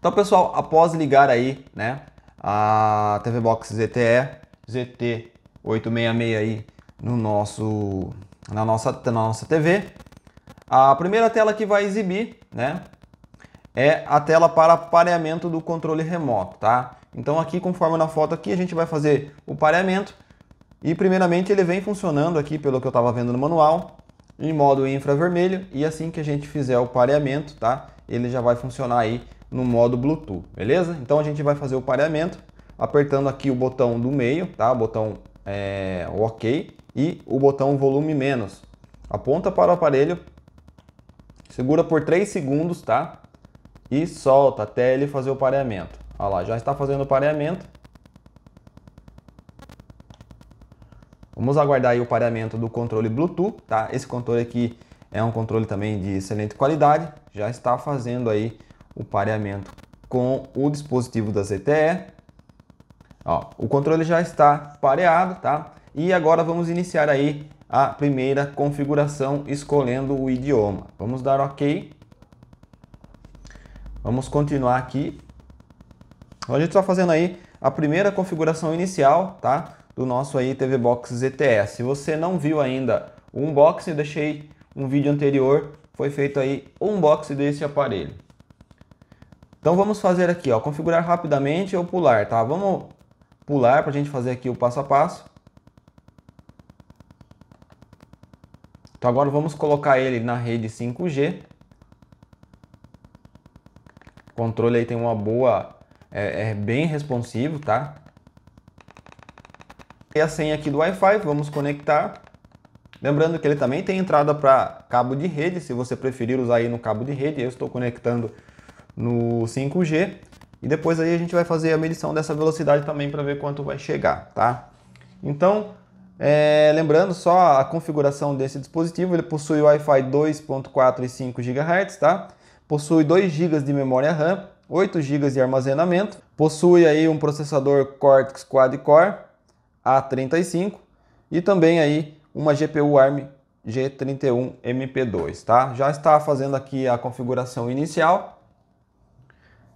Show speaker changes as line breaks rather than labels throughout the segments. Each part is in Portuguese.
Então, pessoal, após ligar aí, né, a TV Box ZTE ZT866 aí no nosso na nossa na nossa TV, a primeira tela que vai exibir, né, é a tela para pareamento do controle remoto, tá? Então aqui, conforme na foto aqui, a gente vai fazer o pareamento e primeiramente ele vem funcionando aqui, pelo que eu estava vendo no manual, em modo infravermelho e assim que a gente fizer o pareamento, tá? Ele já vai funcionar aí no modo Bluetooth, beleza? Então a gente vai fazer o pareamento apertando aqui o botão do meio, tá? O botão é, OK e o botão volume menos. Aponta para o aparelho, segura por 3 segundos, tá? E solta até ele fazer o pareamento. Olha lá, já está fazendo o pareamento. Vamos aguardar aí o pareamento do controle Bluetooth, tá? Esse controle aqui é um controle também de excelente qualidade, já está fazendo aí o pareamento com o dispositivo da ZTE. Ó, o controle já está pareado, tá? E agora vamos iniciar aí a primeira configuração escolhendo o idioma. Vamos dar OK. Vamos continuar aqui. Então, a gente está fazendo aí a primeira configuração inicial, tá? Do nosso aí TV Box ZTE. Se você não viu ainda o unboxing, eu deixei um vídeo anterior, foi feito aí o unboxing desse aparelho. Então vamos fazer aqui, ó, configurar rapidamente ou pular, tá? Vamos pular para a gente fazer aqui o passo a passo. Então agora vamos colocar ele na rede 5G. O controle aí tem uma boa, é, é bem responsivo, tá? E a senha aqui do Wi-Fi, vamos conectar. Lembrando que ele também tem entrada para cabo de rede, se você preferir usar aí no cabo de rede, eu estou conectando no 5G. E depois aí a gente vai fazer a medição dessa velocidade também para ver quanto vai chegar, tá? Então, é, lembrando só a configuração desse dispositivo, ele possui Wi-Fi 2.4 e 5 GHz, tá? Possui 2 GB de memória RAM, 8 GB de armazenamento, possui aí um processador Cortex Quad-Core A35 e também aí uma GPU ARM G31 MP2, tá? Já está fazendo aqui a configuração inicial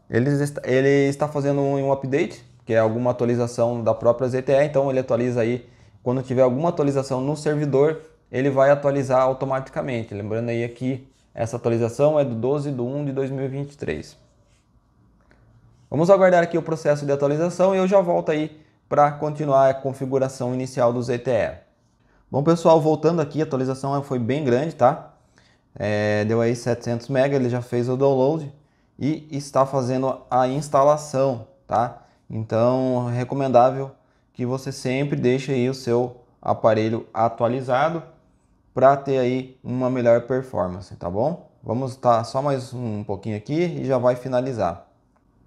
ele, ele está fazendo um, um update, que é alguma atualização da própria ZTE, então ele atualiza aí quando tiver alguma atualização no servidor, ele vai atualizar automaticamente. Lembrando aí que essa atualização é do 12 de 1 de 2023. Vamos aguardar aqui o processo de atualização e eu já volto aí para continuar a configuração inicial do ZTE. Bom pessoal, voltando aqui, a atualização foi bem grande, tá? É, deu aí 700 MB, ele já fez o download e está fazendo a instalação, tá? Então, recomendável que você sempre deixe aí o seu aparelho atualizado para ter aí uma melhor performance, tá bom? Vamos estar tá, só mais um pouquinho aqui e já vai finalizar.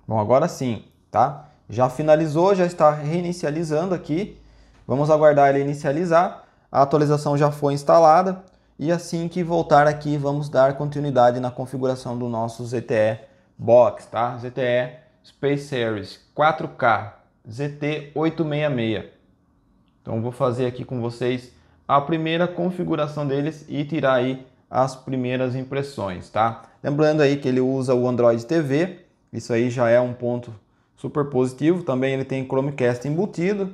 Bom, agora sim, tá? Já finalizou, já está reinicializando aqui. Vamos aguardar ele inicializar. A atualização já foi instalada e assim que voltar aqui, vamos dar continuidade na configuração do nosso ZTE Box, tá? ZTE Space Series 4K ZT866. Então vou fazer aqui com vocês a primeira configuração deles e tirar aí as primeiras impressões, tá? Lembrando aí que ele usa o Android TV, isso aí já é um ponto super positivo. Também ele tem Chromecast embutido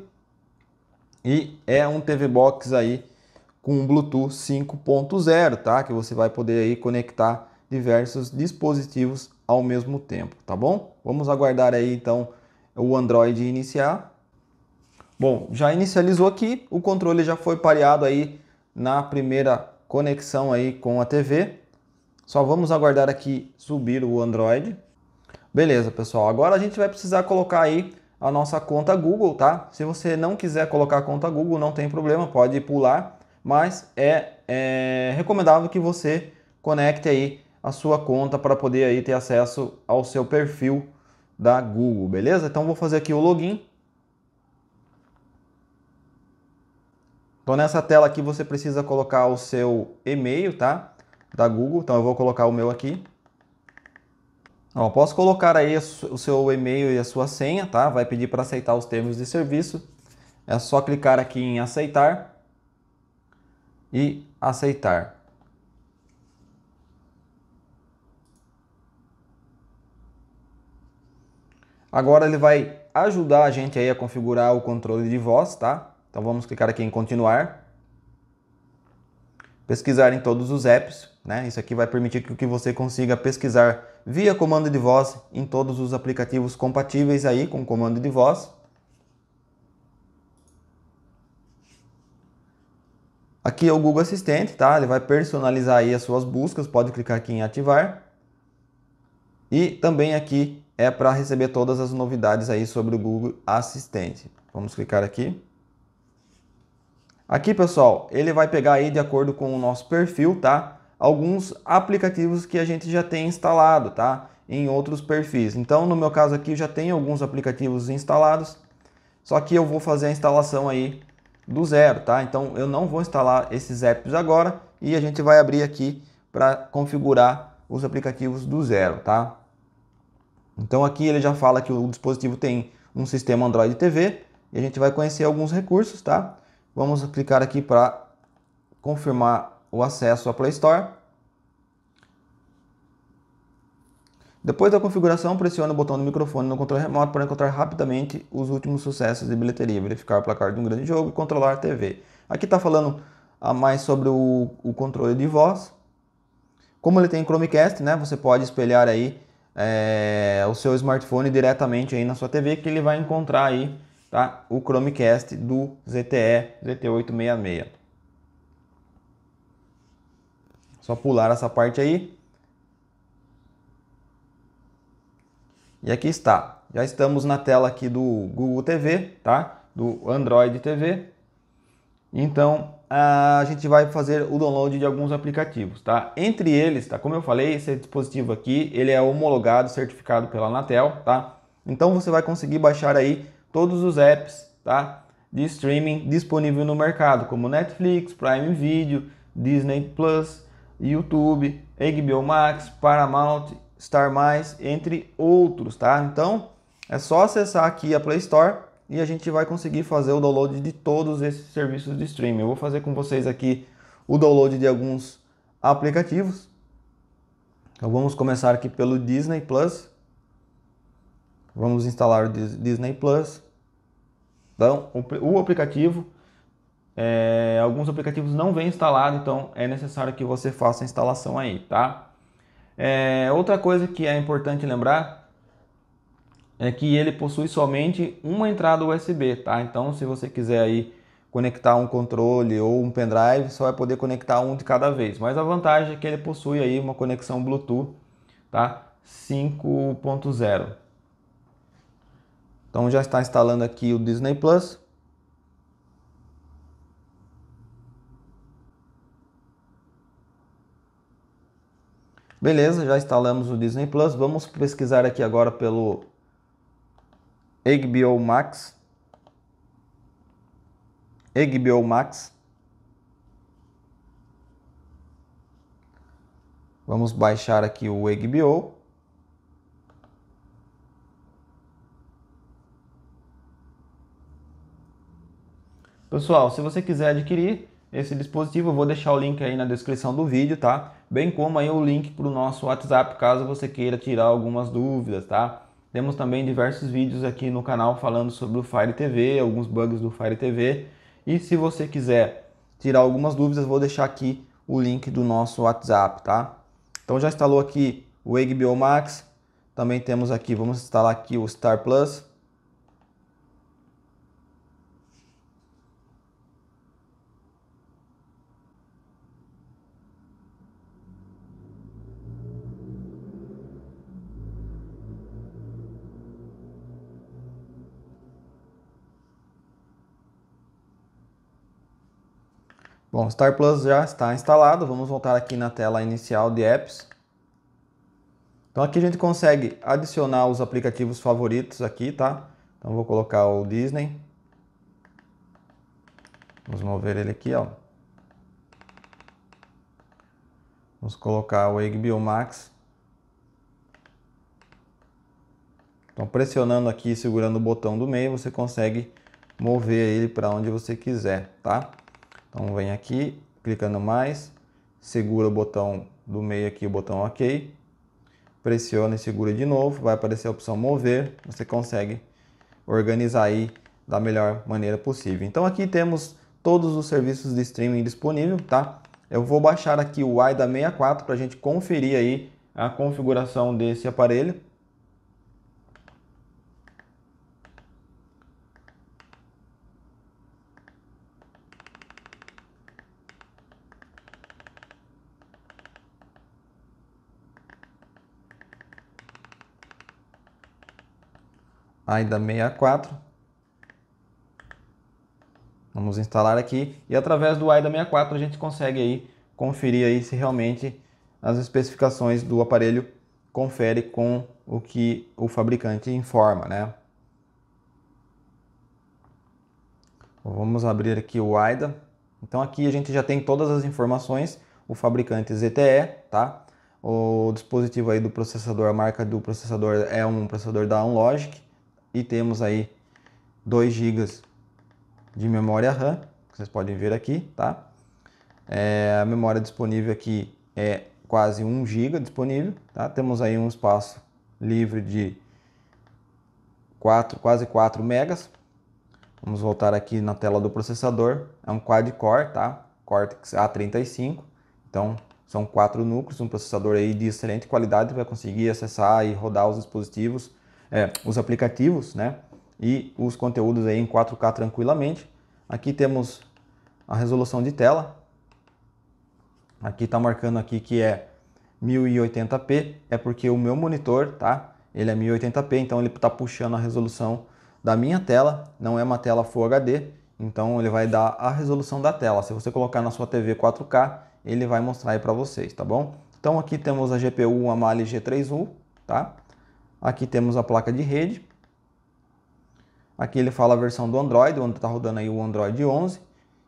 e é um TV Box aí com Bluetooth 5.0, tá? Que você vai poder aí conectar diversos dispositivos ao mesmo tempo, tá bom? Vamos aguardar aí então o Android iniciar. Bom, já inicializou aqui, o controle já foi pareado aí na primeira conexão aí com a TV. Só vamos aguardar aqui subir o Android. Beleza, pessoal. Agora a gente vai precisar colocar aí a nossa conta Google, tá? Se você não quiser colocar a conta Google, não tem problema, pode pular, mas é, é recomendável que você conecte aí a sua conta para poder aí ter acesso ao seu perfil da Google, beleza? Então vou fazer aqui o login. Então nessa tela aqui você precisa colocar o seu e-mail, tá? Da Google, então eu vou colocar o meu aqui. Ó, posso colocar aí o seu e-mail e a sua senha, tá? Vai pedir para aceitar os termos de serviço. É só clicar aqui em aceitar e aceitar. Agora ele vai ajudar a gente aí a configurar o controle de voz, tá? Então vamos clicar aqui em continuar. Pesquisar em todos os apps, né? Isso aqui vai permitir que você consiga pesquisar via comando de voz em todos os aplicativos compatíveis aí com comando de voz. Aqui é o Google Assistente, tá? Ele vai personalizar aí as suas buscas, pode clicar aqui em ativar. E também aqui é para receber todas as novidades aí sobre o Google Assistente. Vamos clicar aqui. Aqui, pessoal, ele vai pegar aí de acordo com o nosso perfil, tá? Alguns aplicativos que a gente já tem instalado, tá? Em outros perfis. Então, no meu caso aqui, já tem alguns aplicativos instalados. Só que eu vou fazer a instalação aí do zero, tá? Então, eu não vou instalar esses apps agora e a gente vai abrir aqui para configurar os aplicativos do zero, tá? Então aqui ele já fala que o dispositivo tem um sistema Android TV e a gente vai conhecer alguns recursos, tá? Vamos clicar aqui para confirmar o acesso à Play Store. Depois da configuração, pressione o botão do microfone no controle remoto para encontrar rapidamente os últimos sucessos de bilheteria, verificar o placar de um grande jogo e controlar a TV. Aqui está falando ah, mais sobre o, o controle de voz. Como ele tem Chromecast, né, você pode espelhar aí é, o seu smartphone diretamente aí na sua TV que ele vai encontrar aí tá, o Chromecast do ZTE ZT866. Só pular essa parte aí. E aqui está. Já estamos na tela aqui do Google TV, tá? Do Android TV. Então, a gente vai fazer o download de alguns aplicativos, tá? Entre eles, tá? Como eu falei, esse dispositivo aqui, ele é homologado, certificado pela Anatel, tá? Então você vai conseguir baixar aí todos os apps, tá? De streaming disponível no mercado, como Netflix, Prime Video, Disney Plus, YouTube, HBO Max, Paramount, Star entre outros, tá? Então, é só acessar aqui a Play Store e a gente vai conseguir fazer o download de todos esses serviços de streaming. Eu vou fazer com vocês aqui o download de alguns aplicativos. Então vamos começar aqui pelo Disney Plus. Vamos instalar o Disney Plus. Então, o aplicativo, é, alguns aplicativos não vem instalado, então é necessário que você faça a instalação aí, tá? É, outra coisa que é importante lembrar é que ele possui somente uma entrada USB, tá? Então, se você quiser aí conectar um controle ou um pendrive, só vai poder conectar um de cada vez. Mas a vantagem é que ele possui aí uma conexão Bluetooth, tá? 5.0. Então já está instalando aqui o Disney Plus. Beleza, já instalamos o Disney Plus. Vamos pesquisar aqui agora pelo HBO Max, HBO Max. Vamos baixar aqui o HBO. Pessoal, se você quiser adquirir esse dispositivo, eu vou deixar o link aí na descrição do vídeo, tá? Bem como aí o link para o nosso WhatsApp, caso você queira tirar algumas dúvidas, tá? Temos também diversos vídeos aqui no canal falando sobre o Fire TV, alguns bugs do Fire TV. E se você quiser tirar algumas dúvidas, vou deixar aqui o link do nosso WhatsApp, tá? Então já instalou aqui o HBO Max, também temos aqui, vamos instalar aqui o Star Plus. Bom, Star Plus já está instalado. Vamos voltar aqui na tela inicial de apps. Então aqui a gente consegue adicionar os aplicativos favoritos aqui, tá? Então vou colocar o Disney. Vamos mover ele aqui, ó. Vamos colocar o HBO Max. Então pressionando aqui e segurando o botão do meio, você consegue mover ele para onde você quiser, tá? Então vem aqui, clicando mais, segura o botão do meio aqui, o botão OK, pressiona e segura de novo, vai aparecer a opção mover, você consegue organizar aí da melhor maneira possível. Então aqui temos todos os serviços de streaming disponível, tá? Eu vou baixar aqui o AIDA 64 para a gente conferir aí a configuração desse aparelho. ainda 64. Vamos instalar aqui e através do AIDA 64 a gente consegue aí conferir aí se realmente as especificações do aparelho confere com o que o fabricante informa, né? Vamos abrir aqui o AIDA. Então aqui a gente já tem todas as informações, o fabricante ZTE, tá? O dispositivo aí do processador, a marca do processador é um processador da Unlogic e temos aí 2 GB de memória RAM, que vocês podem ver aqui, tá? É, a memória disponível aqui é quase 1 GB disponível, tá? Temos aí um espaço livre de 4, quase 4 megas. Vamos voltar aqui na tela do processador, é um quad-core, tá? Cortex A35, então são quatro núcleos, um processador aí de excelente qualidade, vai conseguir acessar e rodar os dispositivos é, os aplicativos, né? E os conteúdos aí em 4K tranquilamente. Aqui temos a resolução de tela. Aqui está marcando aqui que é 1080p, é porque o meu monitor, tá? Ele é 1080p, então ele está puxando a resolução da minha tela, não é uma tela Full HD, então ele vai dar a resolução da tela. Se você colocar na sua TV 4K, ele vai mostrar aí para vocês, tá bom? Então aqui temos a GPU Amali G3U, tá? Aqui temos a placa de rede. Aqui ele fala a versão do Android, onde está rodando aí o Android 11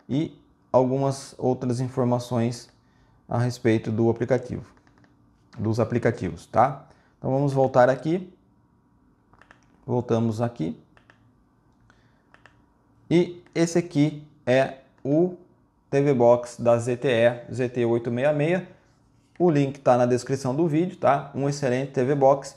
e algumas outras informações a respeito do aplicativo, dos aplicativos, tá? Então vamos voltar aqui, voltamos aqui e esse aqui é o TV Box da ZTE ZT866. O link está na descrição do vídeo, tá? Um excelente TV Box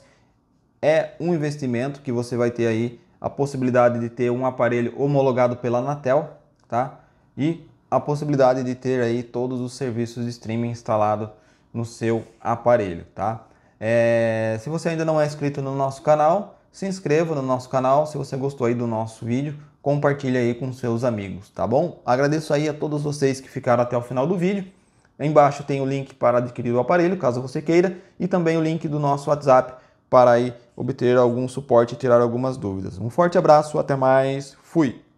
é um investimento que você vai ter aí a possibilidade de ter um aparelho homologado pela Anatel, tá? E a possibilidade de ter aí todos os serviços de streaming instalado no seu aparelho, tá? É, se você ainda não é inscrito no nosso canal, se inscreva no nosso canal. Se você gostou aí do nosso vídeo, compartilhe aí com seus amigos, tá bom? Agradeço aí a todos vocês que ficaram até o final do vídeo. Embaixo tem o link para adquirir o aparelho, caso você queira, e também o link do nosso WhatsApp para aí obter algum suporte e tirar algumas dúvidas. Um forte abraço, até mais, fui!